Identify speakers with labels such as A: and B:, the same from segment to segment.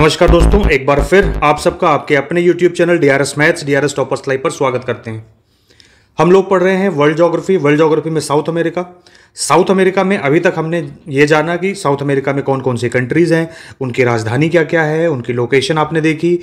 A: नमस्कार दोस्तों एक बार फिर आप सबका आपके अपने YouTube channel D R S maths D R S toppers live पर स्वागत करते हैं हम लोग पढ़ रहे हैं वर्ल्ड जोग्राफी वर्ल्ड जोग्राफी में साउथ अमेरिका साउथ अमेरिका में अभी तक हमने ये जाना कि साउथ अमेरिका में कौन कौन सी कंट्रीज़ हैं उनकी राजधानी क्या क्या है उनकी लोकेशन आपने देखी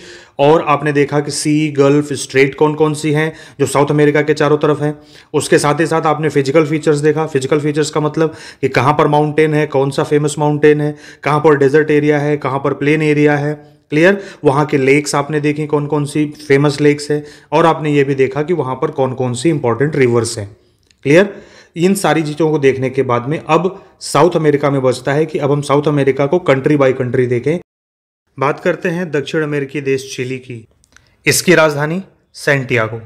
A: और आपने देखा कि सी गल्फ स्ट्रेट कौन कौन सी हैं जो साउथ अमेरिका के चारों तरफ हैं उसके साथ ही साथ आपने फिजिकल फीचर्स देखा फिजिकल फीचर्स का मतलब कि कहाँ पर माउंटेन है कौन सा फेमस माउंटेन है कहाँ पर डेजर्ट एरिया है कहाँ पर प्लेन एरिया है क्लियर वहाँ के लेक्स आपने देखी कौन कौन सी फेमस लेक्स है और आपने ये भी देखा कि वहाँ पर कौन कौन सी इंपॉर्टेंट रिवर्स हैं क्लियर इन सारी चीज़ों को देखने के बाद में अब साउथ अमेरिका में बचता है कि अब हम साउथ अमेरिका को कंट्री बाय कंट्री देखें बात करते हैं दक्षिण अमेरिकी देश चिली की इसकी राजधानी सेंटियागो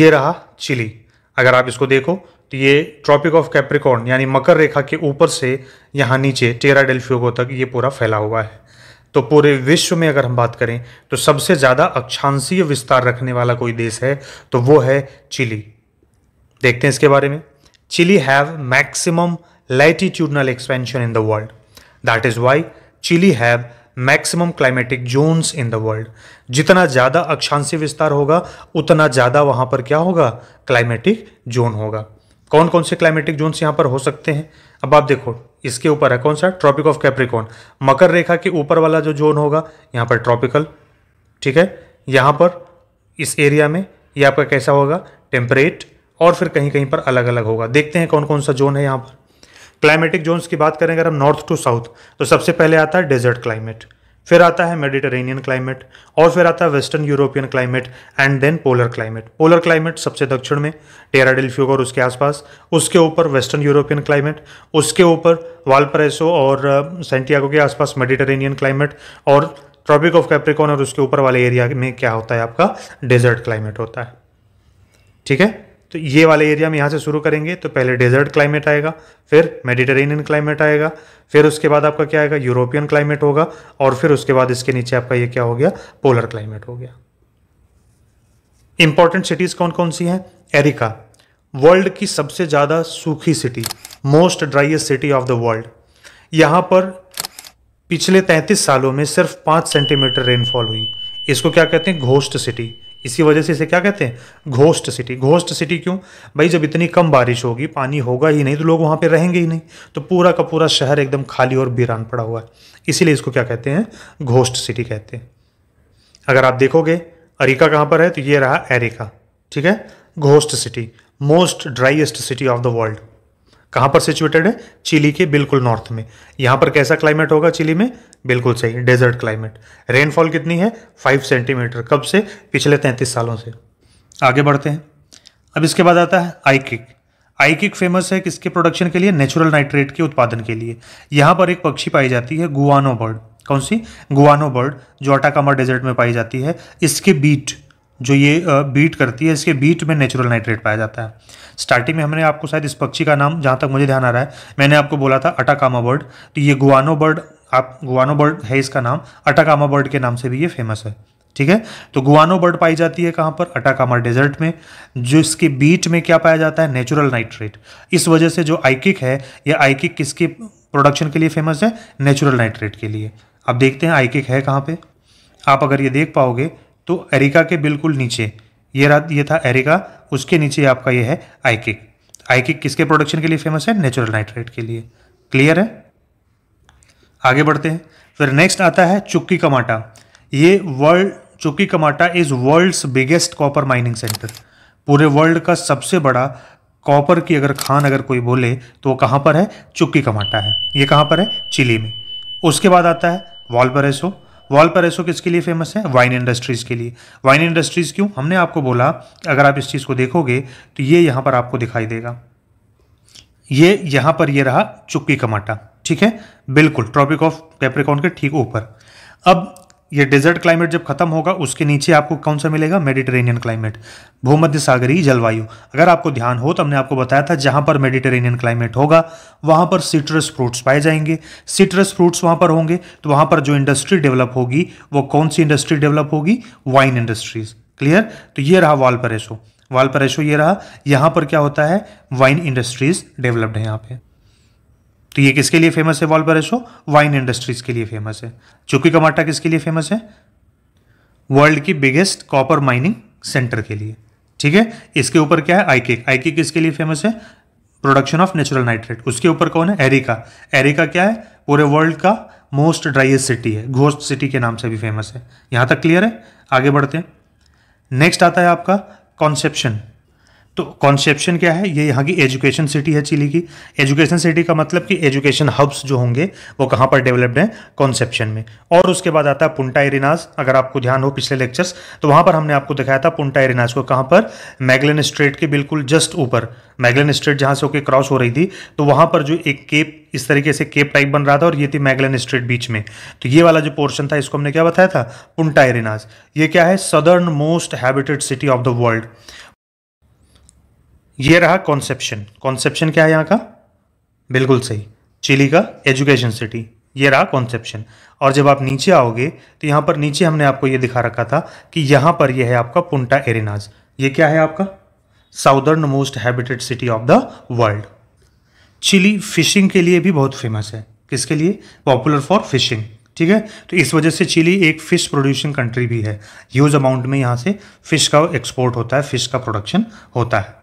A: ये रहा चिली अगर आप इसको देखो तो ये ट्रॉपिक ऑफ कैप्रिकॉर्न यानी मकर रेखा के ऊपर से यहाँ नीचे टेरा डेल्फियोगो तक ये पूरा फैला हुआ है तो पूरे विश्व में अगर हम बात करें तो सबसे ज़्यादा अक्षांशीय विस्तार रखने वाला कोई देश है तो वो है चिली देखते हैं इसके बारे में Chile have maximum latitudinal expansion in the world that is why Chile have maximum climatic zones in the world जितना ज़्यादा अक्षांशीय विस्तार होगा उतना ज़्यादा वहां पर क्या होगा क्लाइमेटिक जोन होगा कौन कौन से क्लाइमेटिक जोन्स यहां पर हो सकते हैं अब आप देखो इसके ऊपर है कौन सा ट्रॉपिक ऑफ कैप्रिकॉन मकर रेखा के ऊपर वाला जो जोन होगा यहाँ पर ट्रॉपिकल ठीक है यहाँ पर इस एरिया में ये आपका कैसा होगा टेम्परेट और फिर कहीं कहीं पर अलग अलग होगा देखते हैं कौन कौन सा जोन है यहाँ पर क्लाइमेटिक जोन्स की बात करें अगर हम नॉर्थ टू साउथ तो सबसे पहले आता है डेजर्ट क्लाइमेट फिर आता है मेडिटेरेनियन क्लाइमेट और फिर आता है western European climate and then polar climate polar climate सबसे दक्षिण में टेरा डेल्फ्यूग और उसके आसपास उसके ऊपर वेस्टर्न यूरोपियन क्लाइमेट उसके ऊपर वालपरेसो और सेंटियागो के आसपास मेडिटेरेनियन क्लाइमेट और ट्रॉपिक ऑफ कैप्रिकॉन और उसके ऊपर वाले एरिया में क्या होता है आपका डेजर्ट क्लाइमेट होता है ठीक है तो ये वाले एरिया में यहाँ से शुरू करेंगे तो पहले डेजर्ट क्लाइमेट आएगा फिर मेडिटेरेनियन क्लाइमेट आएगा फिर उसके बाद आपका क्या आएगा यूरोपियन क्लाइमेट होगा और फिर उसके बाद इसके नीचे आपका ये क्या हो गया पोलर क्लाइमेट हो गया इंपॉर्टेंट सिटीज़ कौन कौन सी हैं एरिका वर्ल्ड की सबसे ज़्यादा सूखी city most driest city of the world यहाँ पर पिछले 33 सालों में सिर्फ 5 सेंटीमीटर रेनफॉल हुई इसको क्या कहते हैं घोस्ट सिटी इसी वजह से इसे क्या कहते हैं घोस्ट सिटी घोस्ट सिटी क्यों भाई जब इतनी कम बारिश होगी पानी होगा ही नहीं तो लोग वहाँ पे रहेंगे ही नहीं तो पूरा का पूरा शहर एकदम खाली और बीरान पड़ा हुआ है इसीलिए इसको क्या कहते हैं घोस्ट सिटी कहते हैं अगर आप देखोगे अरिका कहाँ पर है तो ये रहा एरिका ठीक है ghost city most driest city of the world कहाँ पर सिचुएटेड है चिली के बिल्कुल नॉर्थ में यहाँ पर कैसा क्लाइमेट होगा चिली में बिल्कुल सही डेजर्ट क्लाइमेट रेनफॉल कितनी है फाइव सेंटीमीटर कब से पिछले तैंतीस सालों से आगे बढ़ते हैं अब इसके बाद आता है आईकिक आईकिक फेमस है किसके प्रोडक्शन के लिए नेचुरल नाइट्रेट के उत्पादन के लिए यहाँ पर एक पक्षी पाई जाती है गुआनो बर्ड कौन सी गुआनो बर्ड जो अटाकामा डेजर्ट में पाई जाती है इसके बीट जो ये बीट करती है इसके बीट में नेचुरल नाइट्रेट पाया जाता है स्टार्टिंग में हमने आपको शायद इस पक्षी का नाम जहाँ तक मुझे ध्यान आ रहा है मैंने आपको बोला था अटाकामा बर्ड तो ये गुआनो बर्ड आप गुआनो बर्ड है इसका नाम अटाकामा बर्ड के नाम से भी ये फेमस है ठीक है तो गुआनो बर्ड पाई जाती है कहाँ पर अटाकामा डेजर्ट में जो इसके बीच में क्या पाया जाता है नेचुरल नाइट्रेट इस वजह से जो आइकिक है यह आइकिक किसके प्रोडक्शन के लिए फेमस है नेचुरल नाइट्रेट के लिए आप देखते हैं आइकिक है कहाँ पर आप अगर ये देख पाओगे तो एरिका के बिल्कुल नीचे ये रहा ये था एरिका उसके नीचे आपका ये है आईकिक आईकिक किसके प्रोडक्शन के लिए फेमस है नेचुरल नाइट्रेट के लिए क्लियर है आगे बढ़ते हैं फिर नेक्स्ट आता है चुक्की कमाटा ये world Chuquicamata is world's biggest copper mining center पूरे वर्ल्ड का सबसे बड़ा कॉपर की अगर खान अगर कोई बोले तो वो कहाँ पर है चुक्की कमाटा है ये कहाँ पर है चिली में उसके बाद आता है वॉल्परेसो वॉलपरेसो किसके लिए फेमस है वाइन इंडस्ट्रीज़ के लिए वाइन इंडस्ट्रीज़ क्यों हमने आपको बोला अगर आप इस चीज़ को देखोगे तो ये यहाँ पर आपको दिखाई देगा ये यहाँ पर ये रहा चुक्की कमाटा ठीक है बिल्कुल ट्रॉपिक ऑफ कैप्रिकॉन के ठीक ऊपर अब ये डेजर्ट क्लाइमेट जब खत्म होगा उसके नीचे आपको कौन सा मिलेगा मेडिटेरेनियन क्लाइमेट भूमध्य सागरी जलवायु अगर आपको ध्यान हो तो हमने आपको बताया था जहां पर मेडिटेरेनियन क्लाइमेट होगा वहां पर सिट्रस फ्रूट्स पाए जाएंगे सिट्रस फ्रूट्स वहां पर होंगे तो वहां पर जो इंडस्ट्री डेवलप होगी वो कौन सी इंडस्ट्री डेवलप होगी वाइन इंडस्ट्रीज क्लियर तो ये रहा वाल परेशो वाल परेशो ये रहा यहां पर क्या होता है वाइन इंडस्ट्रीज डेवलप्ड है यहाँ पे तो ये किसके लिए फेमस है वॉल्बर एसो वाइन इंडस्ट्रीज के लिए फेमस है चुकी कमाटा किसके लिए फेमस है वर्ल्ड की बिगेस्ट कॉपर माइनिंग सेंटर के लिए ठीक है इसके ऊपर क्या है आईके आईके किसके लिए फेमस है प्रोडक्शन ऑफ नेचुरल नाइट्रेट उसके ऊपर कौन है एरिका एरिका क्या है पूरे वर्ल्ड का मोस्ट ड्राइएस्ट सिटी है घोस्ट सिटी के नाम से भी फेमस है यहां तक क्लियर है आगे बढ़ते हैं नेक्स्ट आता है आपका कॉन्सेप्शन तो कॉन्सेप्शन क्या है ये यहाँ की एजुकेशन सिटी है चिली की एजुकेशन सिटी का मतलब कि एजुकेशन हब्स जो होंगे वो कहाँ पर डेवलप्ड हैं कॉन्सेप्शन में और उसके बाद आता है पुंटा एरिनाज अगर आपको ध्यान हो पिछले लेक्चर्स तो वहाँ पर हमने आपको दिखाया था पुंटा एरिनाज को कहाँ पर मैगलन स्ट्रेट के बिल्कुल जस्ट ऊपर मैगलन स्ट्रेट जहाँ से होकर क्रॉस हो रही थी तो वहाँ पर जो एक केप इस तरीके से केप टाइप बन रहा था और ये थी मैगलन स्ट्रेट बीच में तो ये वाला जो पोर्शन था इसको हमने क्या बताया था पुंटा एरिनाज ये क्या है southern most habited city of the world ये रहा कॉन्सेप्शन कॉन्सेप्शन क्या है यहाँ का बिल्कुल सही चिली का एजुकेशन सिटी ये रहा कॉन्सेप्शन और जब आप नीचे आओगे तो यहाँ पर नीचे हमने आपको ये दिखा रखा था कि यहाँ पर यह है आपका पुंटा एरिनाज ये क्या है आपका southern most habited city of the world Chile fishing के लिए भी बहुत फेमस है किसके लिए पॉपुलर फॉर फिशिंग ठीक है तो इस वजह से चिली एक फ़िश प्रोड्यूसिंग कंट्री भी है ह्यूज अमाउंट में यहाँ से फ़िश का एक्सपोर्ट होता है फ़िश का प्रोडक्शन होता है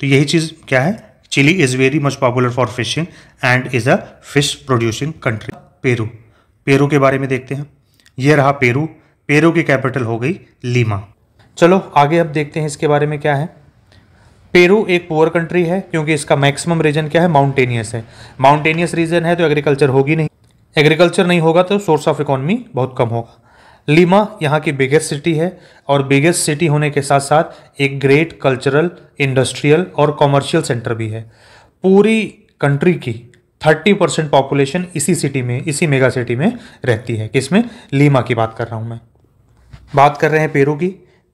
A: तो यही चीज़ क्या है Chile is very much popular for fishing and is a fish producing country Peru Peru के बारे में देखते हैं ये रहा पेरू पेरू की कैपिटल हो गई लीमा चलो आगे अब देखते हैं इसके बारे में क्या है पेरू एक पुअर कंट्री है क्योंकि इसका मैक्सिमम रीजन क्या है माउंटेनियस है माउंटेनियस रीजन है तो एग्रीकल्चर होगी नहीं एग्रीकल्चर नहीं होगा तो सोर्स ऑफ इकोनॉमी बहुत कम होगा लीमा यहाँ की बिगेस्ट सिटी है और बिगेस्ट सिटी होने के साथ साथ एक ग्रेट कल्चरल इंडस्ट्रियल और कॉमर्शियल सेंटर भी है पूरी कंट्री की 30 परसेंट पॉपुलेशन इसी सिटी में इसी मेगा सिटी में रहती है किसमें लीमा की बात कर रहा हूँ मैं बात कर रहे हैं पेरू की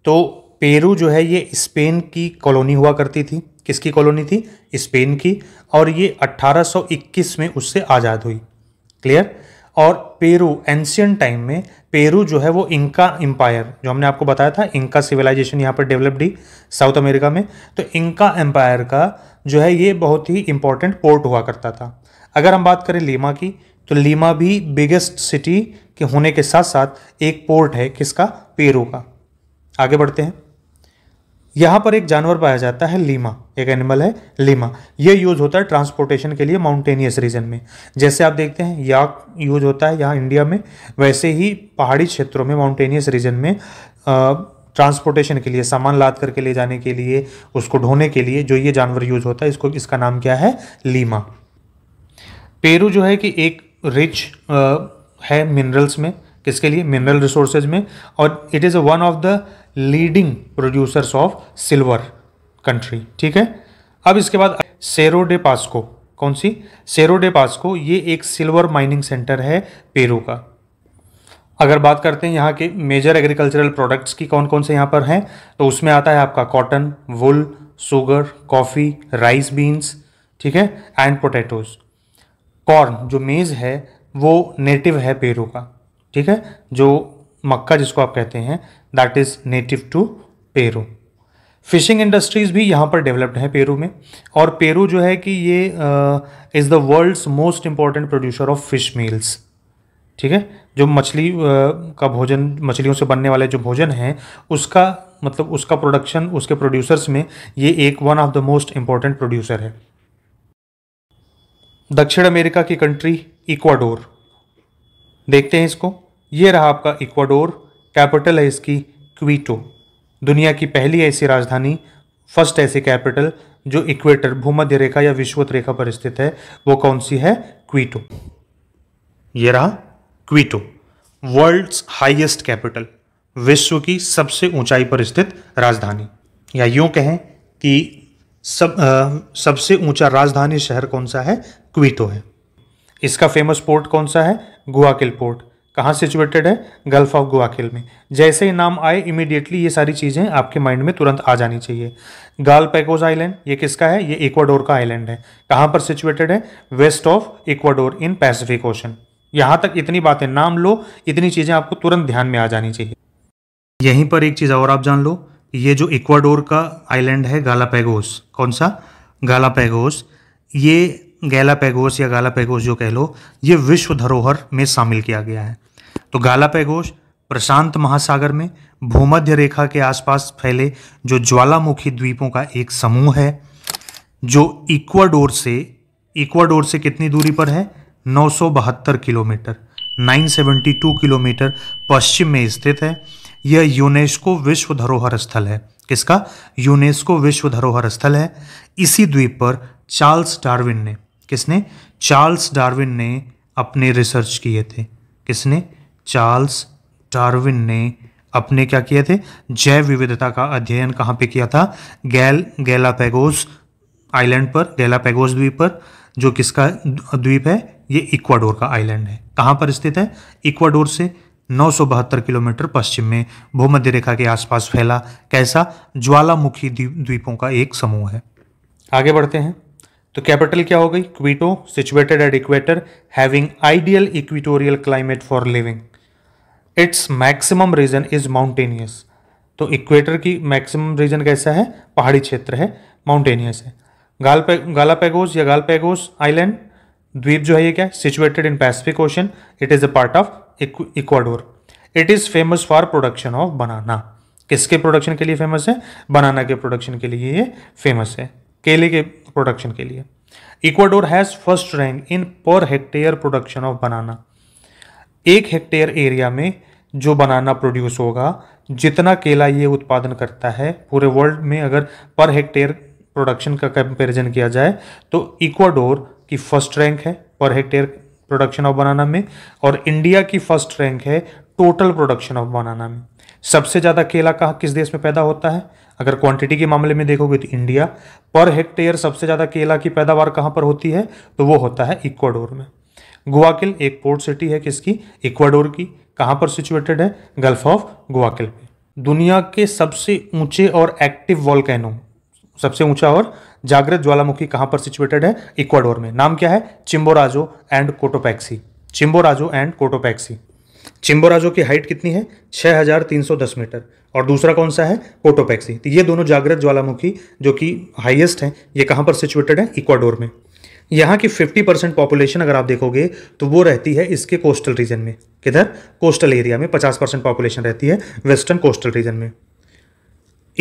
A: तो पेरू जो है ये स्पेन की कॉलोनी हुआ करती थी किसकी कॉलोनी थी स्पेन की और ये 1821 में उससे आज़ाद हुई क्लियर और पेरू एंशियन टाइम में पेरू जो है वो इंका एम्पायर जो हमने आपको बताया था इंका सिविलाइजेशन यहाँ पर डेवलप्ड ही साउथ अमेरिका में तो इंका एम्पायर का जो है ये बहुत ही इंपॉर्टेंट पोर्ट हुआ करता था अगर हम बात करें लीमा की तो लीमा भी बिगेस्ट सिटी के होने के साथ साथ एक पोर्ट है किसका पेरू का आगे बढ़ते हैं यहाँ पर एक जानवर पाया जाता है लीमा एक एनिमल है लीमा ये यूज़ होता है ट्रांसपोर्टेशन के लिए माउंटेनियस रीजन में जैसे आप देखते हैं याक यूज होता है यहाँ इंडिया में वैसे ही पहाड़ी क्षेत्रों में माउंटेनियस रीजन में ट्रांसपोर्टेशन के लिए सामान लाद करके ले जाने के लिए उसको ढोने के लिए जो ये जानवर यूज होता है इसको इसका नाम क्या है लीमा पेरू जो है कि एक रिच आ, है मिनरल्स में किसके लिए मिनरल रिसोर्सेज में और it is one of the leading producers of silver country ठीक है अब इसके बाद सेरो डे पास्को कौन सी सेरो डे पास्को ये एक सिल्वर माइनिंग सेंटर है पेरू का अगर बात करते हैं यहाँ के मेजर एग्रीकल्चरल प्रोडक्ट्स की कौन कौन से यहाँ पर हैं तो उसमें आता है आपका cotton wool sugar coffee rice beans ठीक है एंड पोटैटोज कॉर्न जो मेज़ है वो नेटिव है पेरू का ठीक है जो मक्का जिसको आप कहते हैं that is native to Peru fishing industries भी यहाँ पर डेवलप्ड हैं पेरू में और पेरू जो है कि ये is the world's most important producer of fish meals ठीक है जो मछली का भोजन मछलियों से बनने वाले जो भोजन हैं उसका मतलब उसका प्रोडक्शन उसके प्रोड्यूसर्स में ये एक one of the most important producer है दक्षिण अमेरिका की कंट्री इक्वाडोर देखते हैं इसको ये रहा आपका इक्वाडोर कैपिटल है इसकी क्वीटो दुनिया की पहली ऐसी राजधानी फर्स्ट ऐसी कैपिटल जो इक्वेटर भूमध्य रेखा या विश्वत रेखा पर स्थित है वो कौन सी है क्वीटो ये रहा क्वीटो वर्ल्ड्स हाईएस्ट कैपिटल विश्व की सबसे ऊंचाई पर स्थित राजधानी या यूं कहें कि सब आ, सबसे ऊंचा राजधानी शहर कौन सा है क्वीटो है इसका फेमस पोर्ट कौन सा है गुआकिल पोर्ट कहाँ सिचुएटेड है गल्फ ऑफ गुआकिल में जैसे ही नाम आए इमीडिएटली ये सारी चीज़ें आपके माइंड में तुरंत आ जानी चाहिए गाल पैकोज आइलैंड ये किसका है ये इक्वाडोर का आइलैंड है कहाँ पर सिचुएटेड है west of Ecuador in Pacific Ocean यहाँ तक इतनी बातें नाम लो इतनी चीज़ें आपको तुरंत ध्यान में आ जानी चाहिए यहीं पर एक चीज़ और आप जान लो ये जो इक्वाडोर का आइलैंड है गाला पैगोस कौन सा गाला पैगोस ये गैला पैगोस या गाला पैगोस जो कह लो ये विश्व धरोहर में शामिल किया गया है तो गालापैगोस प्रशांत महासागर में भूमध्य रेखा के आसपास फैले जो ज्वालामुखी द्वीपों का एक समूह है जो इक्वाडोर से इक्वाडोर से कितनी दूरी पर है नौ किलोमीटर 972 किलोमीटर पश्चिम में स्थित है यह यूनेस्को विश्व धरोहर स्थल है किसका यूनेस्को विश्व धरोहर स्थल है इसी द्वीप पर चार्ल्स डार्विन ने किसने चार्ल्स डार्विन ने अपने रिसर्च किए थे किसने चार्ल्स डार्विन ने अपने क्या किए थे जैव विविधता का अध्ययन कहाँ पे किया था गैल पैगोस आइलैंड पर पैगोस द्वीप पर जो किसका द्वीप है ये इक्वाडोर का आइलैंड है कहाँ पर स्थित है इक्वाडोर से नौ किलोमीटर पश्चिम में भूमध्य रेखा के आसपास फैला कैसा ज्वालामुखी द्वीपों का एक समूह है आगे बढ़ते हैं तो कैपिटल क्या हो गई Quito situated at equator having ideal equatorial climate for living its maximum region is mountainous तो इक्वेटर की मैक्सिमम रीजन कैसा है पहाड़ी क्षेत्र है माउंटेनियस है गालापेगोस या गालपेगोस आइलैंड द्वीप जो है ये क्या है situated in Pacific Ocean it is a part of Ecuador it is famous for production of banana किसके प्रोडक्शन के लिए फेमस है बनाना के प्रोडक्शन के लिए ये फेमस है केले के प्रोडक्शन के लिए Ecuador has first rank in per hectare production of बनाना एक हेक्टेयर एरिया में जो बनाना प्रोड्यूस होगा जितना केला ये उत्पादन करता है पूरे वर्ल्ड में अगर पर हेक्टेयर प्रोडक्शन का कंपेरिजन किया जाए तो इक्वाडोर की फर्स्ट रैंक है पर हेक्टेयर प्रोडक्शन ऑफ बनाना में और इंडिया की फर्स्ट रैंक है टोटल प्रोडक्शन ऑफ बनाना में सबसे ज़्यादा केला कहाँ किस देश में पैदा होता है अगर क्वांटिटी के मामले में देखोगे तो इंडिया पर हेक्टेयर सबसे ज़्यादा केला की पैदावार कहाँ पर होती है तो वो होता है इक्वाडोर में गुआकिल एक पोर्ट सिटी है किसकी इक्वाडोर की कहाँ पर सिचुएटेड है गल्फ ऑफ गुआकिल पे दुनिया के सबसे ऊंचे और एक्टिव वॉल सबसे ऊंचा और जागृत ज्वालामुखी कहाँ पर सिचुएटेड है इक्वाडोर में नाम क्या है Chimborazo and Cotopaxi Chimborazo and Cotopaxi Chimborazo की हाइट कितनी है 6310 मीटर और दूसरा कौन सा है पोटोपैक्सी तो ये दोनों जागृत ज्वालामुखी जो कि हाईएस्ट हैं ये कहाँ पर सिचुएटेड है इक्वाडोर में यहाँ की 50 परसेंट पॉपुलेशन अगर आप देखोगे तो वो रहती है इसके कोस्टल रीजन में किधर कोस्टल एरिया में 50 परसेंट पॉपुलेशन रहती है वेस्टर्न कोस्टल रीजन में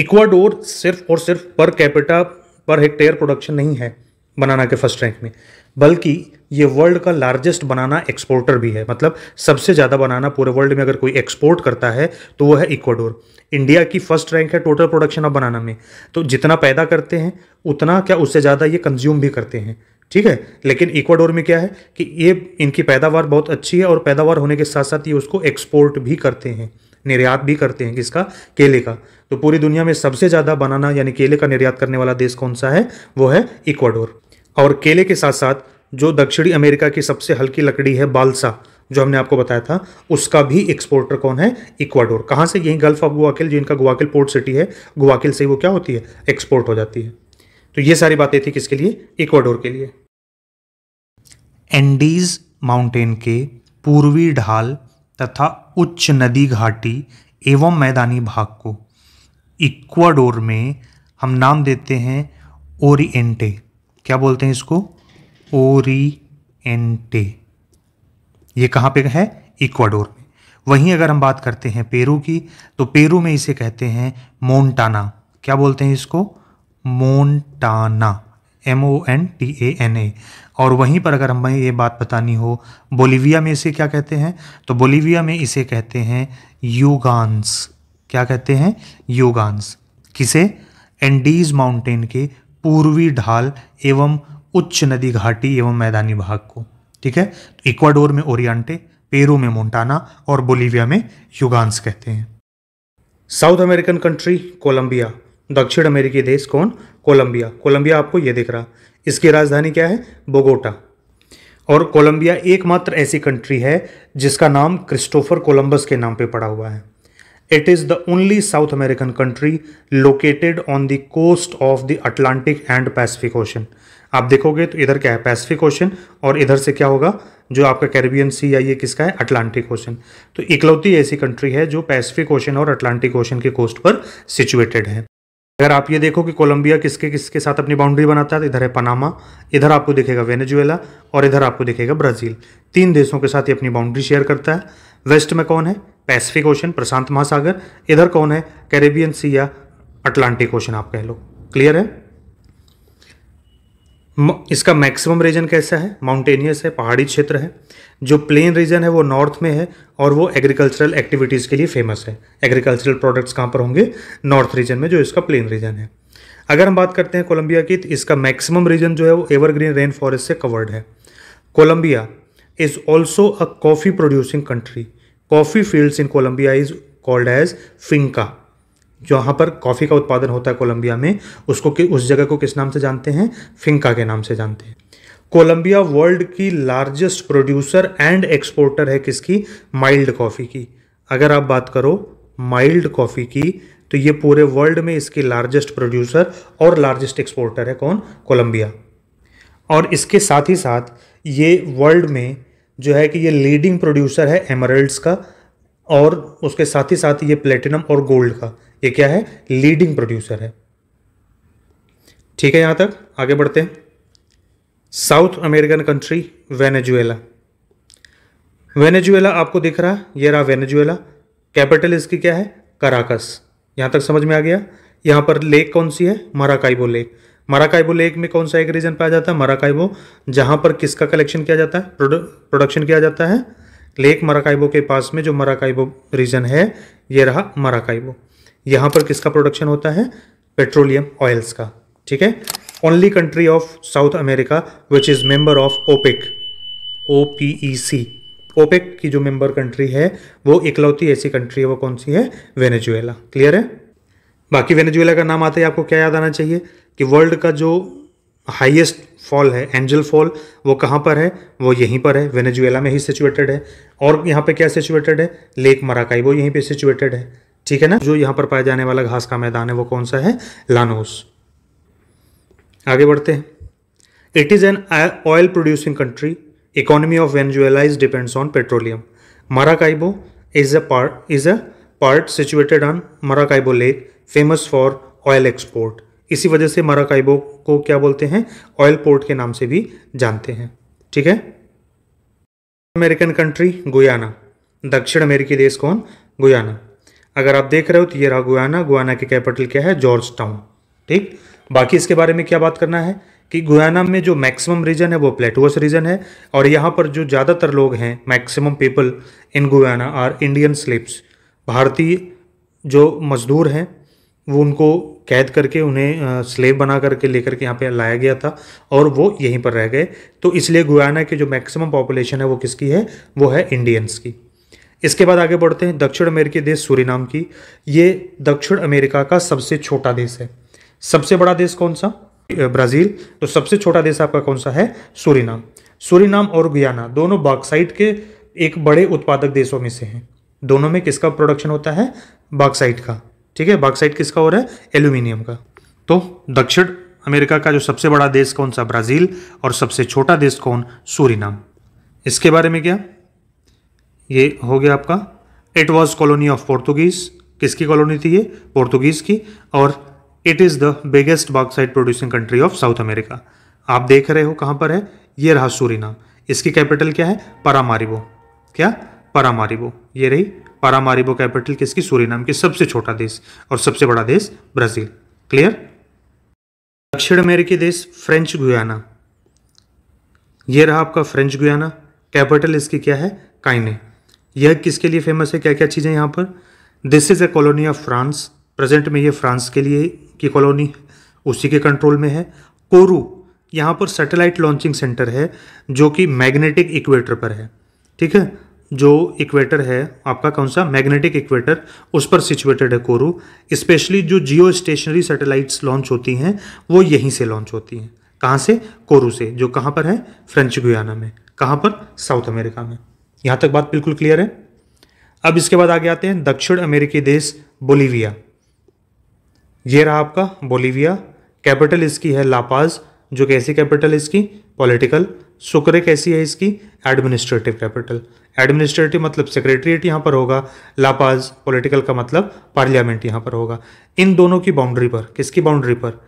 A: इक्वाडोर सिर्फ और सिर्फ पर कैपिटा पर हेक्टेयर प्रोडक्शन नहीं है बनाना के फर्स्ट रैंक में बल्कि ये वर्ल्ड का लार्जेस्ट बनाना एक्सपोर्टर भी है मतलब सबसे ज़्यादा बनाना पूरे वर्ल्ड में अगर कोई एक्सपोर्ट करता है तो वो है इक्वाडोर इंडिया की फर्स्ट रैंक है टोटल प्रोडक्शन ऑफ बनाना में तो जितना पैदा करते हैं उतना क्या उससे ज़्यादा ये कंज्यूम भी करते हैं ठीक है लेकिन इक्वाडोर में क्या है कि ये इनकी पैदावार बहुत अच्छी है और पैदावार होने के साथ साथ ये उसको एक्सपोर्ट भी करते हैं निर्यात भी करते हैं किसका केले का तो पूरी दुनिया में सबसे ज़्यादा बनाना यानी केले का निर्यात करने वाला देश कौन सा है वो है इक्वाडोर और केले के साथ साथ जो दक्षिणी अमेरिका की सबसे हल्की लकड़ी है बालसा जो हमने आपको बताया था उसका भी एक्सपोर्टर कौन है इक्वाडोर कहाँ से यही गल्फ ऑफ गुआकिल जिनका गुआकिल पोर्ट सिटी है गुआकिल से वो क्या होती है एक्सपोर्ट हो जाती है तो ये सारी बातें थी किसके लिए इक्वाडोर के लिए एंडीज माउंटेन के पूर्वी ढाल तथा उच्च नदी घाटी एवं मैदानी भाग को इक्वाडोर में हम नाम देते हैं ओरिएंटे क्या बोलते हैं इसको ओरिएंटे ये कहाँ पे है इक्वाडोर में वहीं अगर हम बात करते हैं पेरू की तो पेरू में इसे कहते हैं मोन्टाना क्या बोलते हैं इसको Montana M O N T A N A और वहीं पर अगर हमें ये बात बतानी हो बोलीविया में इसे क्या कहते हैं तो बोलीविया में इसे कहते हैं यूगांस क्या कहते हैं यूगांस किसे एंडीज माउंटेन के पूर्वी ढाल एवं उच्च नदी घाटी एवं मैदानी भाग को ठीक है तो इक्वाडोर में ओरियंटे पेरू में मोन्टाना और बोलीविया में युगान्स कहते हैं साउथ अमेरिकन कंट्री कोलंबिया दक्षिण अमेरिकी देश कौन कोलंबिया कोलंबिया आपको यह दिख रहा इसकी राजधानी क्या है बोगोटा और कोलंबिया एकमात्र ऐसी कंट्री है जिसका नाम क्रिस्टोफर कोलंबस के नाम पे पड़ा हुआ है It is the only South American country located on the coast of the Atlantic and Pacific Ocean. आप देखोगे तो इधर क्या है पैसिफिक ओशन और इधर से क्या होगा जो आपका कैरिबियन सी या ये किसका है अटलांटिक ओशन तो इकलौती ऐसी कंट्री है जो पैसिफिक ओशन और अटलांटिक ओशन के कोस्ट पर सिचुएटेड है अगर आप ये देखो कि कोलंबिया किसके किसके साथ अपनी बाउंड्री बनाता है तो इधर है पनामा इधर आपको दिखेगा वेनेजुएला और इधर आपको दिखेगा ब्राज़ील तीन देशों के साथ ये अपनी बाउंड्री शेयर करता है वेस्ट में कौन है पैसिफिक ओशन प्रशांत महासागर इधर कौन है कैरेबियन सी या अटलांटिक ओशन आप कह लो क्लियर है इसका मैक्सिमम रीजन कैसा है माउंटेनियस है पहाड़ी क्षेत्र है जो प्लेन रीजन है वो नॉर्थ में है और वो एग्रीकल्चरल एक्टिविटीज़ के लिए फेमस है एग्रीकल्चरल प्रोडक्ट्स कहाँ पर होंगे नॉर्थ रीजन में जो इसका प्लेन रीजन है अगर हम बात करते हैं कोलंबिया की तो इसका मैक्सिमम रीजन जो है वो एवरग्रीन रेन फॉरेस्ट से कवर्ड है Colombia is also a coffee producing country coffee fields in Colombia is called as finca जहाँ पर कॉफ़ी का उत्पादन होता है कोलंबिया में उसको कि उस जगह को किस नाम से जानते हैं फिंका के नाम से जानते हैं कोलंबिया वर्ल्ड की लार्जेस्ट प्रोड्यूसर एंड एक्सपोर्टर है किसकी माइल्ड कॉफ़ी की अगर आप बात करो माइल्ड कॉफ़ी की तो ये पूरे वर्ल्ड में इसकी लार्जेस्ट प्रोड्यूसर और लार्जेस्ट एक्सपोर्टर है कौन कोलंबिया और इसके साथ ही साथ ये वर्ल्ड में जो है कि ये लीडिंग प्रोड्यूसर है एमरल्ड्स का और उसके साथ ही साथ ये प्लेटिनम और गोल्ड का ये क्या है लीडिंग प्रोड्यूसर है ठीक है यहाँ तक आगे बढ़ते हैं South American country Venezuela Venezuela आपको दिख रहा है ये रहा वेनेजुएला कैपिटल इसकी क्या है कराकस यहाँ तक समझ में आ गया यहाँ पर लेक कौन सी है मराकाइबो लेक मराकाइबो लेक में कौन सा एक रीजन पाया जाता है मराकाइबो जहाँ पर किसका कलेक्शन किया जाता है प्रोडक्शन किया जाता है लेक मराकाइबो के पास में जो मराकाइबो रीजन है ये रहा मराकाइबो यहाँ पर किसका प्रोडक्शन होता है पेट्रोलियम ऑयल्स का ठीक है only country of South America which is member of OPEC O P E C OPEC की जो मेंबर कंट्री है वो इकलौती ऐसी कंट्री है वो कौन सी है वेनेजुएला क्लियर है बाकी वेनेजुएला का नाम आते ही आपको क्या याद आना चाहिए कि वर्ल्ड का जो हाईएस्ट फॉल है एंजल फॉल वो कहाँ पर है वो यहीं पर है वेनेजुएला में ही सिचुएटेड है और यहाँ पे क्या सिचुएटेड है लेक मराकाई वो यहीं पे सिचुएटेड है ठीक है ना जो यहाँ पर पाया जाने वाला घास का मैदान है वो कौन सा है लानोस आगे बढ़ते हैं it is an oil producing country economy of Venezuela is depends on petroleum Maracaibo is a part is a part situated on Maracaibo lake famous for oil export इसी वजह से माराकाइबो को क्या बोलते हैं ऑयल पोर्ट के नाम से भी जानते हैं ठीक है अमेरिकन कंट्री गुयाना दक्षिण अमेरिकी देश कौन गुयाना अगर आप देख रहे हो तो ये रहा गुयाना गुयाना के कैपिटल क्या है जॉर्ज टाउन ठीक बाकी इसके बारे में क्या बात करना है कि गुयाना में जो मैक्सिमम रीजन है वो प्लेटुअस रीजन है और यहाँ पर जो ज़्यादातर लोग हैं maximum people in Guyana are Indian slips भारतीय जो मजदूर हैं वो उनको कैद करके उन्हें स्लेव बना करके लेकर के यहाँ पे लाया गया था और वो यहीं पर रह गए तो इसलिए गुयाना के जो मैक्सिमम पॉपुलेशन है वो किसकी है वो है इंडियंस की इसके बाद आगे बढ़ते हैं दक्षिण अमेरिकी देश सूरीनाम की ये दक्षिण अमेरिका का सबसे छोटा देश है सबसे बड़ा देश कौन सा ब्राज़ील तो सबसे छोटा देश आपका कौन सा है सूरीनाम सूरीनाम और गुयाना दोनों बाक्साइट के एक बड़े उत्पादक देशों में से हैं दोनों में किसका प्रोडक्शन होता है बाक्साइट का ठीक है बॉक्साइट किसका हो रहा है एल्यूमिनियम का तो दक्षिण अमेरिका का जो सबसे बड़ा देश कौन सा ब्राज़ील और सबसे छोटा देश कौन सूरीनाम इसके बारे में क्या ये हो गया आपका it was colony of Portuguese किसकी कॉलोनी थी ये पोर्तुगीज़ की और it is the biggest bauxite producing country of South America आप देख रहे हो कहाँ पर है ये रहा सूरीनाम इसकी कैपिटल क्या है परामारिबो क्या परामारिबो ये रही पारामारिबो कैपिटल किसकी सूरीनाम के सबसे छोटा देश और सबसे बड़ा देश ब्राज़ील क्लियर दक्षिण अमेरिकी देश फ्रेंच गुयाना यह रहा आपका फ्रेंच गुयाना कैपिटल इसकी क्या है काइने यह किसके लिए फेमस है क्या क्या चीज़ें यहां पर this is a colony of France present में यह फ्रांस के लिए की कॉलोनी उसी के कंट्रोल में है कोरू यहां पर सैटेलाइट लॉन्चिंग सेंटर है जो कि मैग्नेटिक इक्वेटर पर है ठीक है जो इक्वेटर है आपका कौन सा मैग्नेटिक इक्वेटर उस पर सिचुएटेड है कोरू स्पेशली जो जियो स्टेशनरी सैटेलाइट्स लॉन्च होती हैं वो यहीं से लॉन्च होती हैं कहाँ से कोरू से जो कहाँ पर है फ्रेंच गुयाना में कहाँ पर साउथ अमेरिका में यहाँ तक बात बिल्कुल क्लियर है अब इसके बाद आगे आते हैं दक्षिण अमेरिकी देश बोलीविया ये रहा आपका बोलीविया कैपिटल इसकी है लापाज जो कैसी कैपिटल इसकी पॉलिटिकल शुक्र कैसी है इसकी एडमिनिस्ट्रेटिव कैपिटल एडमिनिस्ट्रेटिव मतलब सेक्रेटरीट यहाँ पर होगा लापाज पॉलिटिकल का मतलब पार्लियामेंट यहाँ पर होगा इन दोनों की बाउंड्री पर किसकी बाउंड्री पर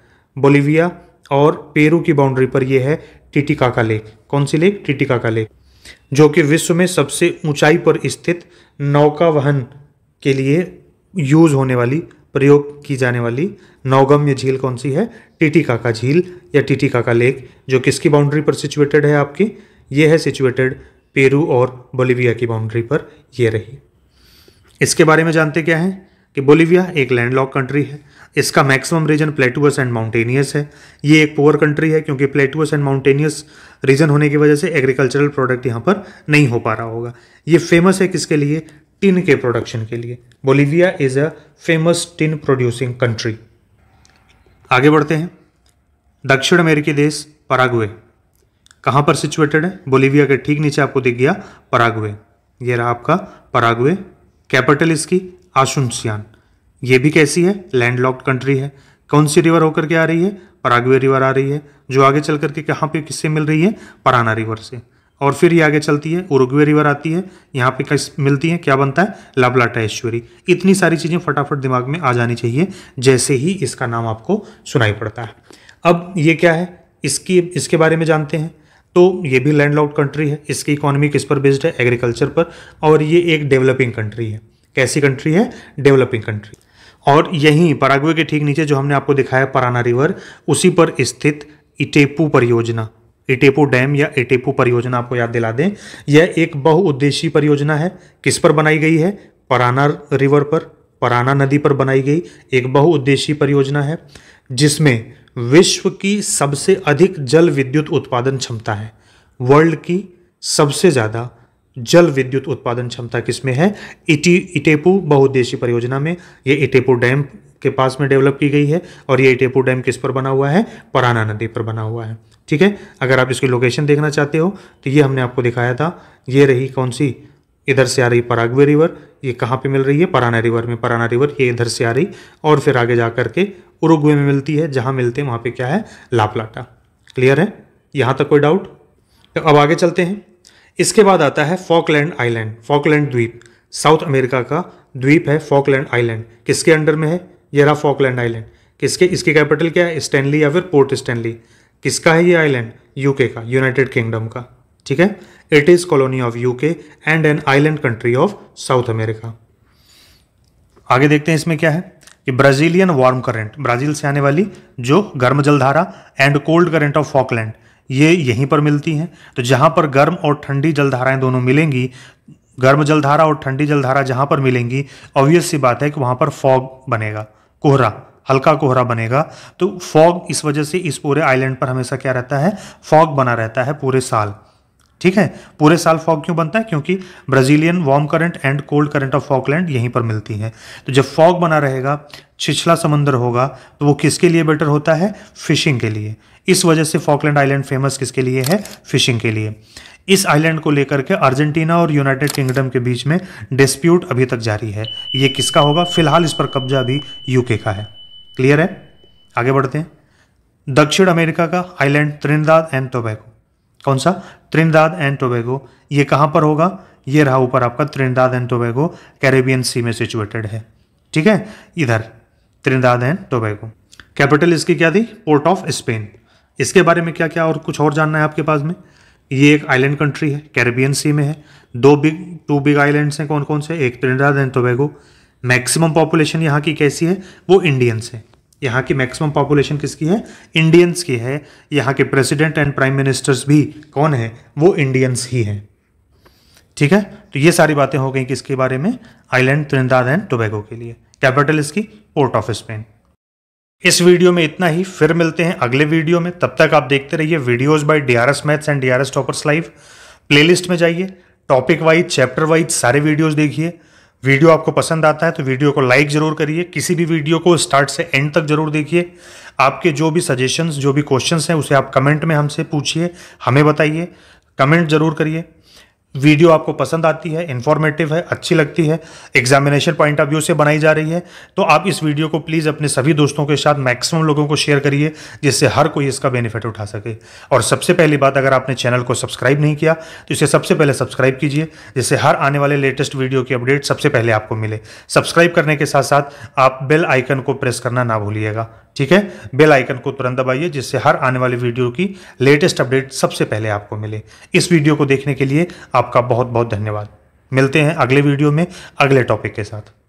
A: बोलीविया और पेरू की बाउंड्री पर यह है टिटिकाका लेक कौन सी लेक टिटिकाका लेक जो कि विश्व में सबसे ऊंचाई पर स्थित नौका वहन के लिए यूज होने वाली प्रयोग की जाने वाली नौगम्य झील कौन सी है टीटी काका झील या टीटी काका लेक जो किसकी बाउंड्री पर सिचुएटेड है आपकी ये है सिचुएटेड पेरू और बोलीविया की बाउंड्री पर ये रही इसके बारे में जानते क्या हैं कि बोलीविया एक लैंडलॉक कंट्री है इसका maximum region plateaus and mountainous है ये एक पुअर कंट्री है क्योंकि प्लेटुअस एंड माउंटेनियस रीजन होने की वजह से एग्रीकल्चरल प्रोडक्ट यहाँ पर नहीं हो पा रहा होगा ये फेमस है किसके लिए टिन के प्रोडक्शन के लिए Bolivia is a famous tin producing country आगे बढ़ते हैं दक्षिण अमेरिकी देश पराग्वे कहाँ पर सिचुएटेड है बोलीविया के ठीक नीचे आपको दिख गया पराग्वे ये रहा आपका पराग्वे कैपिटल इसकी आशुनसियान ये भी कैसी है लैंडलॉक्ड कंट्री है कौन सी रिवर होकर के आ रही है पराग्वे रिवर आ रही है जो आगे चल करके कहाँ पे किससे मिल रही है पराना रिवर से और फिर ये आगे चलती है उरुग्वे रिवर आती है यहाँ पे कैसे मिलती है क्या बनता है लाबलाटा एश्वरी इतनी सारी चीज़ें फटाफट दिमाग में आ जानी चाहिए जैसे ही इसका नाम आपको सुनाई पड़ता है अब ये क्या है इसकी इसके बारे में जानते हैं तो ये भी लैंडलॉक्ड कंट्री है इसकी इकोनॉमी किस पर बेस्ड है एग्रीकल्चर पर और ये एक डेवलपिंग कंट्री है कैसी कंट्री है डेवलपिंग कंट्री और यहीं पराग्वे के ठीक नीचे जो हमने आपको दिखाया पराना रिवर उसी पर स्थित इटेपू परियोजना इटेपो डैम या एटेपो परियोजना आपको याद दिला दें यह एक बहुउद्देशीय परियोजना है किस पर बनाई गई है पराना रिवर पर पराना नदी पर बनाई गई एक बहुउद्देशीय परियोजना है जिसमें विश्व की सबसे अधिक जल विद्युत उत्पादन क्षमता है वर्ल्ड की सबसे ज़्यादा जल विद्युत उत्पादन क्षमता किसमें है इटी इटेपू बहुउद्देशीय परियोजना में ये इटेपू डैम के पास में डेवलप की गई है और ये इटेपू डैम किस पर बना हुआ है पराना नदी पर बना हुआ है ठीक है अगर आप इसकी लोकेशन देखना चाहते हो तो ये हमने आपको दिखाया था ये रही कौन सी इधर से आ रही परागवे रिवर ये कहाँ पे मिल रही है पराना रिवर में पराना रिवर ये इधर से आ रही और फिर आगे जा कर के उरुग्वे में मिलती है जहाँ मिलते हैं वहाँ पे क्या है लापलाटा क्लियर है यहाँ तक कोई डाउट तो अब आगे चलते हैं इसके बाद आता है फॉकलैंड आइलैंड फॉकलैंड द्वीप साउथ अमेरिका का द्वीप है फॉकलैंड आइलैंड किसके अंडर में है ये रहा फॉकलैंड आइलैंड किसके इसकी कैपिटल क्या है स्टैनली या फिर पोर्ट स्टैनली किसका है ये आइलैंड यूके का यूनाइटेड किंगडम का ठीक है it is colony of UK and an island country of South America आगे देखते हैं इसमें क्या है कि ब्राजीलियन वार्म करंट ब्राजील से आने वाली जो गर्म जलधारा and cold current of Falkland ये यहीं पर मिलती हैं तो जहां पर गर्म और ठंडी जलधाराएं दोनों मिलेंगी गर्म जलधारा और ठंडी जलधारा जहां पर मिलेंगी ऑब्वियस सी बात है कि वहां पर फॉग बनेगा कोहरा हल्का कोहरा बनेगा तो फॉग इस वजह से इस पूरे आइलैंड पर हमेशा क्या रहता है फॉग बना रहता है पूरे साल ठीक है पूरे साल फॉग क्यों बनता है क्योंकि Brazilian warm current and cold current of Falkland यहीं पर मिलती है तो जब फॉग बना रहेगा छिछला समंदर होगा तो वो किसके लिए बेटर होता है फिशिंग के लिए इस वजह से फॉकलैंड आइलैंड फेमस किसके लिए है फिशिंग के लिए इस आइलैंड को लेकर के अर्जेंटीना और यूनाइटेड किंगडम के बीच में डिस्प्यूट अभी तक जारी है ये किसका होगा फिलहाल इस पर कब्जा अभी यूके का है क्लियर है आगे बढ़ते हैं दक्षिण अमेरिका का आइलैंड त्रिनदाद एंड टोबैगो कौन सा त्रिनदाद एंड टोबैगो ये कहाँ पर होगा ये रहा ऊपर आपका Trinidad and Tobago Caribbean Sea में सिचुएटेड है ठीक है इधर त्रिनदाद एंड टोबैगो कैपिटल इसकी क्या थी पोर्ट ऑफ स्पेन इसके बारे में क्या क्या और कुछ और जानना है आपके पास में ये एक आइलैंड कंट्री है कैरेबियन सी में है दो बिग टू बिग आइलैंड्स हैं कौन कौन से एक Trinidad and Tobago maximum population यहाँ की कैसी है वो इंडियंस हैं यहाँ की मैक्सिमम पॉपुलेशन किसकी है इंडियंस की है यहाँ के प्रेसिडेंट एंड प्राइम मिनिस्टर्स भी कौन है वो इंडियंस ही हैं ठीक है तो ये सारी बातें हो गई किसके बारे में आइलैंड त्रिंदाद एंड टोबैगो के लिए कैपिटल इसकी पोर्ट ऑफ स्पेन इस वीडियो में इतना ही फिर मिलते हैं अगले वीडियो में तब तक आप देखते रहिए videos by D maths and DRS toppers live playlist में जाइए टॉपिक वाइज चैप्टर वाइज सारे वीडियोज देखिए वीडियो आपको पसंद आता है तो वीडियो को लाइक ज़रूर करिए किसी भी वीडियो को स्टार्ट से एंड तक ज़रूर देखिए आपके जो भी सजेशंस जो भी क्वेश्चंस हैं उसे आप कमेंट में हमसे पूछिए हमें बताइए कमेंट ज़रूर करिए वीडियो आपको पसंद आती है इन्फॉर्मेटिव है अच्छी लगती है एग्जामिनेशन पॉइंट ऑफ व्यू से बनाई जा रही है तो आप इस वीडियो को प्लीज़ अपने सभी दोस्तों के साथ मैक्सिमम लोगों को शेयर करिए जिससे हर कोई इसका बेनिफिट उठा सके और सबसे पहली बात अगर आपने चैनल को सब्सक्राइब नहीं किया तो इसे सबसे पहले सब्सक्राइब कीजिए जिससे हर आने वाले लेटेस्ट वीडियो की अपडेट सबसे पहले आपको मिले सब्सक्राइब करने के साथ साथ आप बेल आइकन को प्रेस करना ना भूलिएगा ठीक है बेल आइकन को तुरंत दबाइए जिससे हर आने वाली वीडियो की लेटेस्ट अपडेट सबसे पहले आपको मिले इस वीडियो को देखने के लिए आपका बहुत बहुत धन्यवाद मिलते हैं अगले वीडियो में अगले टॉपिक के साथ